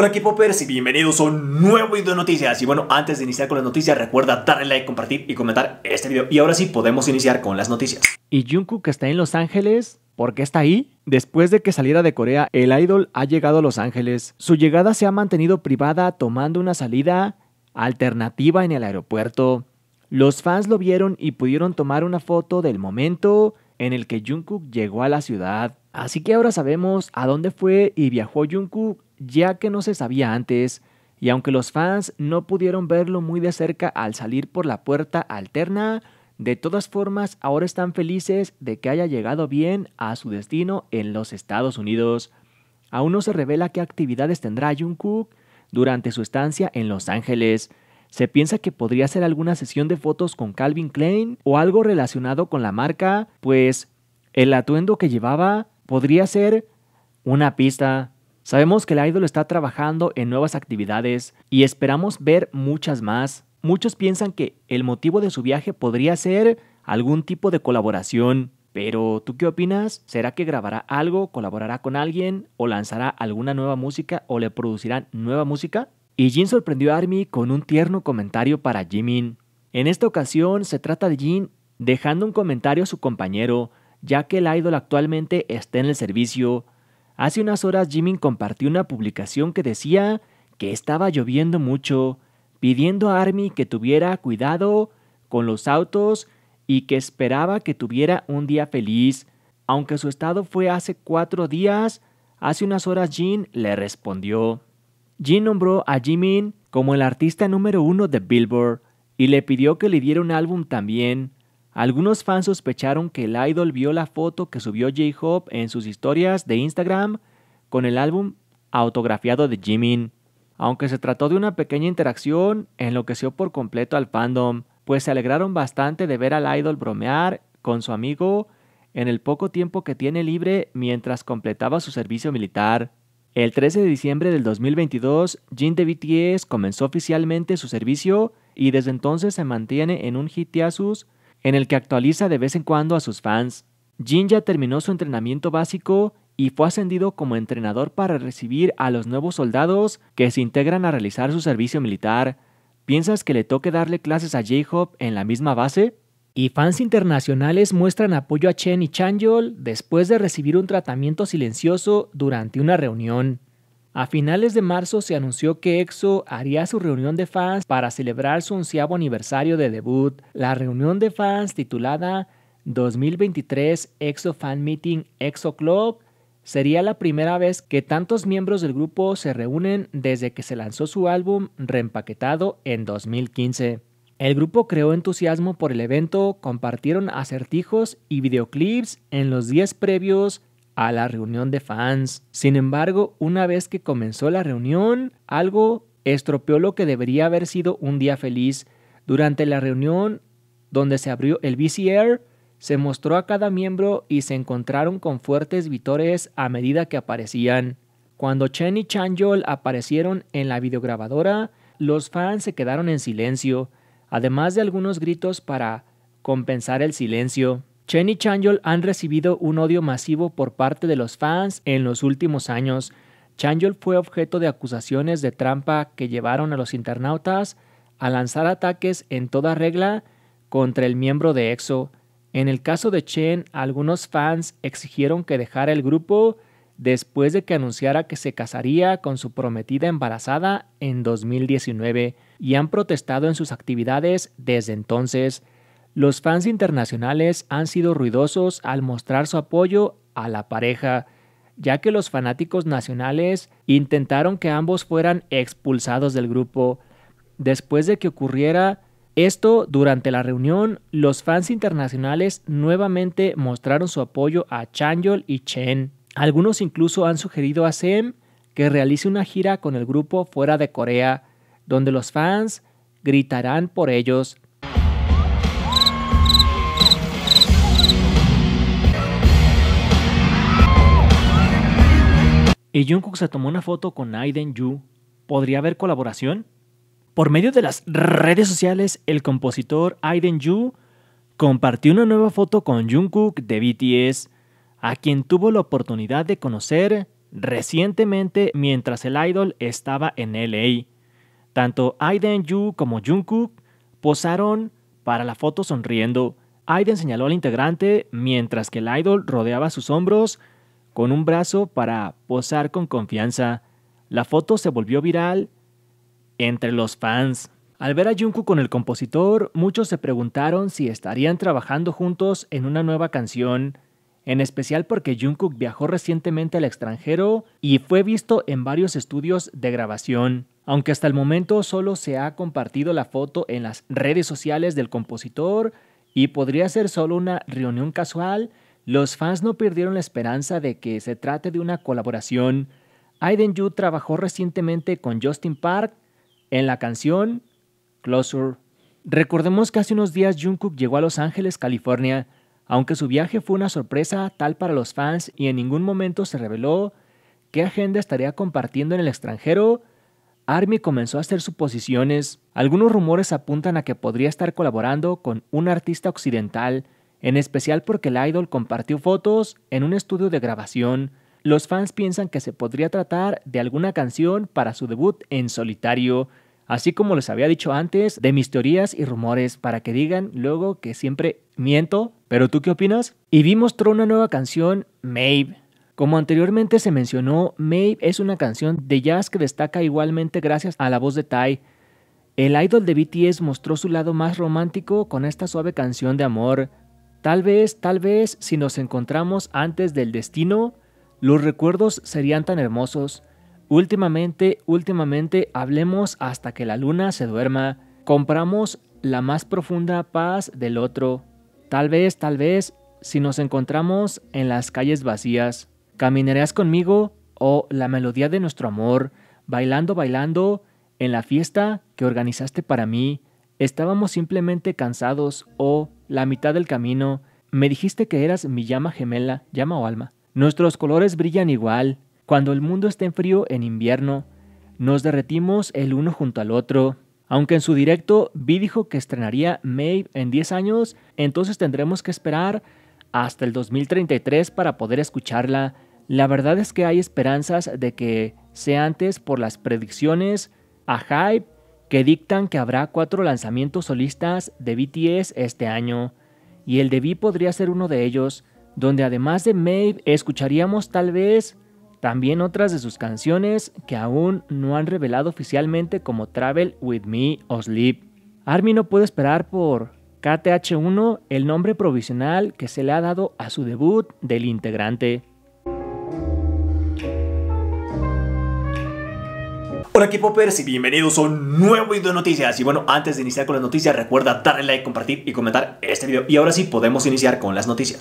Hola equipo pérez y bienvenidos a un nuevo video de noticias Y bueno, antes de iniciar con las noticias recuerda darle like, compartir y comentar este video Y ahora sí, podemos iniciar con las noticias Y Jungkook está en Los Ángeles, ¿por qué está ahí? Después de que saliera de Corea, el idol ha llegado a Los Ángeles Su llegada se ha mantenido privada tomando una salida alternativa en el aeropuerto Los fans lo vieron y pudieron tomar una foto del momento en el que Jungkook llegó a la ciudad Así que ahora sabemos a dónde fue y viajó Jungkook ya que no se sabía antes, y aunque los fans no pudieron verlo muy de cerca al salir por la puerta alterna, de todas formas ahora están felices de que haya llegado bien a su destino en los Estados Unidos. Aún no se revela qué actividades tendrá Jungkook durante su estancia en Los Ángeles. Se piensa que podría ser alguna sesión de fotos con Calvin Klein o algo relacionado con la marca, pues el atuendo que llevaba podría ser una pista. Sabemos que el ídolo está trabajando en nuevas actividades y esperamos ver muchas más. Muchos piensan que el motivo de su viaje podría ser algún tipo de colaboración. Pero, ¿tú qué opinas? ¿Será que grabará algo, colaborará con alguien o lanzará alguna nueva música o le producirán nueva música? Y Jin sorprendió a Army con un tierno comentario para Jimin. En esta ocasión se trata de Jin dejando un comentario a su compañero, ya que el idol actualmente está en el servicio, Hace unas horas Jimin compartió una publicación que decía que estaba lloviendo mucho, pidiendo a Army que tuviera cuidado con los autos y que esperaba que tuviera un día feliz. Aunque su estado fue hace cuatro días, hace unas horas Jin le respondió. Jin nombró a Jimin como el artista número uno de Billboard y le pidió que le diera un álbum también. Algunos fans sospecharon que el idol vio la foto que subió J-Hope en sus historias de Instagram con el álbum autografiado de Jimin. Aunque se trató de una pequeña interacción, enloqueció por completo al fandom, pues se alegraron bastante de ver al idol bromear con su amigo en el poco tiempo que tiene libre mientras completaba su servicio militar. El 13 de diciembre del 2022, Jin de BTS comenzó oficialmente su servicio y desde entonces se mantiene en un ASUS, en el que actualiza de vez en cuando a sus fans. Jin ya terminó su entrenamiento básico y fue ascendido como entrenador para recibir a los nuevos soldados que se integran a realizar su servicio militar. ¿Piensas que le toque darle clases a j Hop en la misma base? Y fans internacionales muestran apoyo a Chen y Changyol después de recibir un tratamiento silencioso durante una reunión. A finales de marzo se anunció que EXO haría su reunión de fans para celebrar su onceavo aniversario de debut. La reunión de fans titulada 2023 EXO Fan Meeting EXO Club sería la primera vez que tantos miembros del grupo se reúnen desde que se lanzó su álbum Reempaquetado en 2015. El grupo creó entusiasmo por el evento, compartieron acertijos y videoclips en los días previos a la reunión de fans. Sin embargo, una vez que comenzó la reunión, algo estropeó lo que debería haber sido un día feliz. Durante la reunión, donde se abrió el VCR, se mostró a cada miembro y se encontraron con fuertes vitores a medida que aparecían. Cuando Chen y Yol aparecieron en la videograbadora, los fans se quedaron en silencio, además de algunos gritos para compensar el silencio. Chen y Changyol han recibido un odio masivo por parte de los fans en los últimos años. Chanyeol fue objeto de acusaciones de trampa que llevaron a los internautas a lanzar ataques en toda regla contra el miembro de EXO. En el caso de Chen, algunos fans exigieron que dejara el grupo después de que anunciara que se casaría con su prometida embarazada en 2019 y han protestado en sus actividades desde entonces. Los fans internacionales han sido ruidosos al mostrar su apoyo a la pareja, ya que los fanáticos nacionales intentaron que ambos fueran expulsados del grupo. Después de que ocurriera esto, durante la reunión, los fans internacionales nuevamente mostraron su apoyo a Changyol y Chen. Algunos incluso han sugerido a Sem que realice una gira con el grupo fuera de Corea, donde los fans gritarán por ellos. y Jungkook se tomó una foto con Aiden Yu, ¿podría haber colaboración? Por medio de las redes sociales, el compositor Aiden Yu compartió una nueva foto con Jungkook de BTS, a quien tuvo la oportunidad de conocer recientemente mientras el idol estaba en LA. Tanto Aiden Yu como Jungkook posaron para la foto sonriendo. Aiden señaló al integrante mientras que el idol rodeaba sus hombros con un brazo para posar con confianza. La foto se volvió viral entre los fans. Al ver a Jungkook con el compositor, muchos se preguntaron si estarían trabajando juntos en una nueva canción, en especial porque Jungkook viajó recientemente al extranjero y fue visto en varios estudios de grabación. Aunque hasta el momento solo se ha compartido la foto en las redes sociales del compositor y podría ser solo una reunión casual, los fans no perdieron la esperanza de que se trate de una colaboración. Aiden Yu trabajó recientemente con Justin Park en la canción Closer. Recordemos que hace unos días Jungkook llegó a Los Ángeles, California. Aunque su viaje fue una sorpresa tal para los fans y en ningún momento se reveló qué agenda estaría compartiendo en el extranjero, Army comenzó a hacer suposiciones. Algunos rumores apuntan a que podría estar colaborando con un artista occidental en especial porque el idol compartió fotos en un estudio de grabación. Los fans piensan que se podría tratar de alguna canción para su debut en solitario, así como les había dicho antes de mis teorías y rumores para que digan luego que siempre miento, pero tú qué opinas? Y vi mostró una nueva canción, Maeve. Como anteriormente se mencionó, Maeve es una canción de jazz que destaca igualmente gracias a la voz de Tai. El idol de BTS mostró su lado más romántico con esta suave canción de amor, Tal vez, tal vez, si nos encontramos antes del destino, los recuerdos serían tan hermosos. Últimamente, últimamente, hablemos hasta que la luna se duerma. Compramos la más profunda paz del otro. Tal vez, tal vez, si nos encontramos en las calles vacías, caminarás conmigo o la melodía de nuestro amor, bailando, bailando, en la fiesta que organizaste para mí. Estábamos simplemente cansados o la mitad del camino, me dijiste que eras mi llama gemela, llama o alma. Nuestros colores brillan igual. Cuando el mundo está en frío en invierno, nos derretimos el uno junto al otro. Aunque en su directo Vi dijo que estrenaría Maeve en 10 años, entonces tendremos que esperar hasta el 2033 para poder escucharla. La verdad es que hay esperanzas de que sea antes por las predicciones a hype que dictan que habrá cuatro lanzamientos solistas de BTS este año, y el de V podría ser uno de ellos, donde además de Maeve escucharíamos tal vez también otras de sus canciones que aún no han revelado oficialmente como Travel With Me o Sleep. Army no puede esperar por KTH1, el nombre provisional que se le ha dado a su debut del integrante. Hola equipo Poppers y bienvenidos a un nuevo video de noticias Y bueno, antes de iniciar con las noticias recuerda darle like, compartir y comentar este video Y ahora sí podemos iniciar con las noticias